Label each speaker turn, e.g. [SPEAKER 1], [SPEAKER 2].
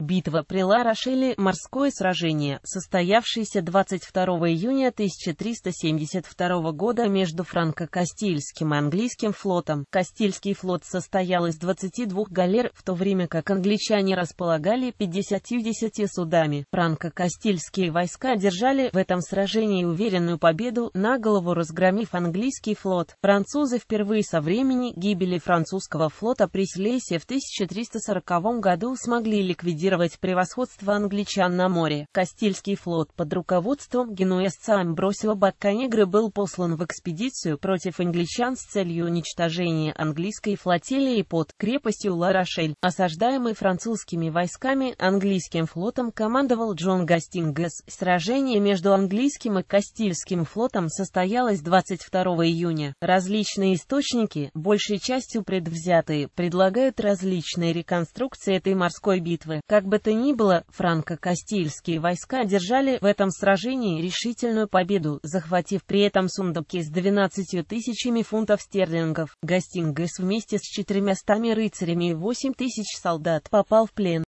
[SPEAKER 1] Битва при Ла-Рошеле, морское сражение, состоявшееся 22 июня 1372 года между франко-кастильским и английским флотом. Кастильский флот состоял из 22 галер, в то время как англичане располагали 50-10 судами. Франко-кастильские войска держали в этом сражении уверенную победу, на голову разгромив английский флот. Французы впервые со времени гибели французского флота при Слейсе в 1340 году смогли ликвидировать ликвидировать превосходство англичан на море. Кастильский флот под руководством генуэзца Амбросио Бакканегры был послан в экспедицию против англичан с целью уничтожения английской флотилии под крепостью Ла-Рошель. Осаждаемый французскими войсками английским флотом командовал Джон Гастингас. Сражение между английским и Кастильским флотом состоялось 22 июня. Различные источники, большей частью предвзятые, предлагают различные реконструкции этой морской битвы. Как как бы то ни было, франко-кастильские войска одержали в этом сражении решительную победу, захватив при этом сундуки с 12 тысячами фунтов стерлингов. Гастингес вместе с 400 рыцарями и 8 тысяч солдат попал в плен.